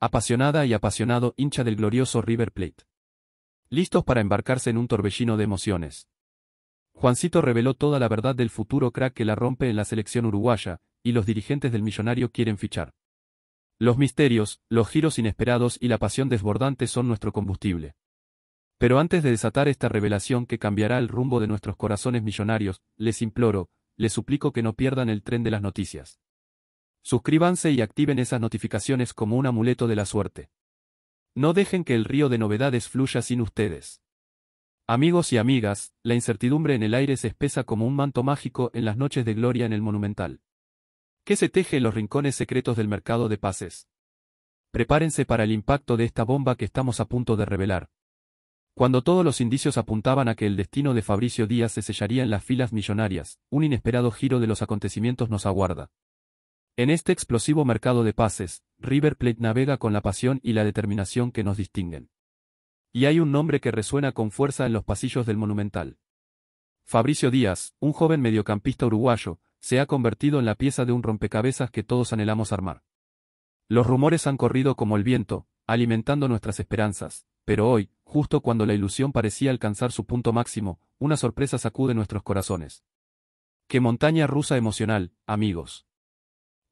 apasionada y apasionado hincha del glorioso River Plate. Listos para embarcarse en un torbellino de emociones. Juancito reveló toda la verdad del futuro crack que la rompe en la selección uruguaya, y los dirigentes del millonario quieren fichar. Los misterios, los giros inesperados y la pasión desbordante son nuestro combustible. Pero antes de desatar esta revelación que cambiará el rumbo de nuestros corazones millonarios, les imploro, les suplico que no pierdan el tren de las noticias. Suscríbanse y activen esas notificaciones como un amuleto de la suerte. No dejen que el río de novedades fluya sin ustedes. Amigos y amigas, la incertidumbre en el aire se espesa como un manto mágico en las noches de gloria en el monumental. ¿Qué se teje en los rincones secretos del mercado de pases? Prepárense para el impacto de esta bomba que estamos a punto de revelar cuando todos los indicios apuntaban a que el destino de Fabricio Díaz se sellaría en las filas millonarias, un inesperado giro de los acontecimientos nos aguarda. En este explosivo mercado de pases, River Plate navega con la pasión y la determinación que nos distinguen. Y hay un nombre que resuena con fuerza en los pasillos del Monumental. Fabricio Díaz, un joven mediocampista uruguayo, se ha convertido en la pieza de un rompecabezas que todos anhelamos armar. Los rumores han corrido como el viento, alimentando nuestras esperanzas, pero hoy, justo cuando la ilusión parecía alcanzar su punto máximo, una sorpresa sacude nuestros corazones. ¡Qué montaña rusa emocional, amigos!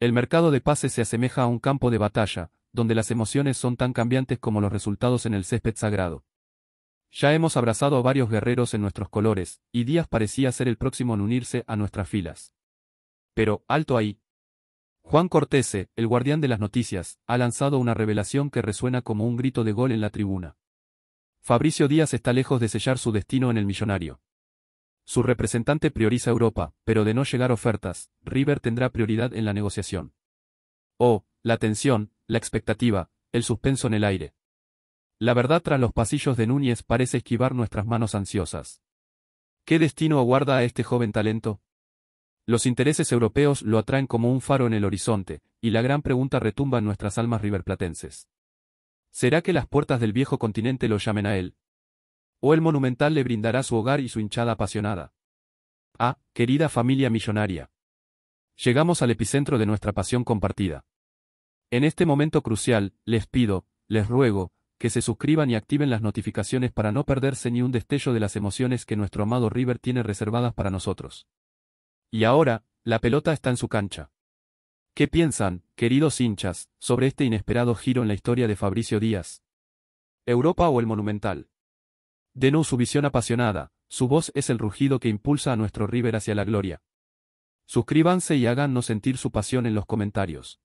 El mercado de pases se asemeja a un campo de batalla, donde las emociones son tan cambiantes como los resultados en el césped sagrado. Ya hemos abrazado a varios guerreros en nuestros colores, y Díaz parecía ser el próximo en unirse a nuestras filas. Pero, alto ahí. Juan Cortese, el guardián de las noticias, ha lanzado una revelación que resuena como un grito de gol en la tribuna. Fabricio Díaz está lejos de sellar su destino en el millonario. Su representante prioriza Europa, pero de no llegar ofertas, River tendrá prioridad en la negociación. Oh, la tensión, la expectativa, el suspenso en el aire. La verdad tras los pasillos de Núñez parece esquivar nuestras manos ansiosas. ¿Qué destino aguarda a este joven talento? Los intereses europeos lo atraen como un faro en el horizonte, y la gran pregunta retumba en nuestras almas riverplatenses. ¿Será que las puertas del viejo continente lo llamen a él, o el Monumental le brindará su hogar y su hinchada apasionada. Ah, querida familia millonaria. Llegamos al epicentro de nuestra pasión compartida. En este momento crucial, les pido, les ruego, que se suscriban y activen las notificaciones para no perderse ni un destello de las emociones que nuestro amado River tiene reservadas para nosotros. Y ahora, la pelota está en su cancha. ¿Qué piensan, queridos hinchas, sobre este inesperado giro en la historia de Fabricio Díaz? ¿Europa o el Monumental? De su visión apasionada, su voz es el rugido que impulsa a nuestro River hacia la gloria. Suscríbanse y háganos sentir su pasión en los comentarios.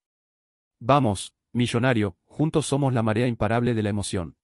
Vamos, millonario, juntos somos la marea imparable de la emoción.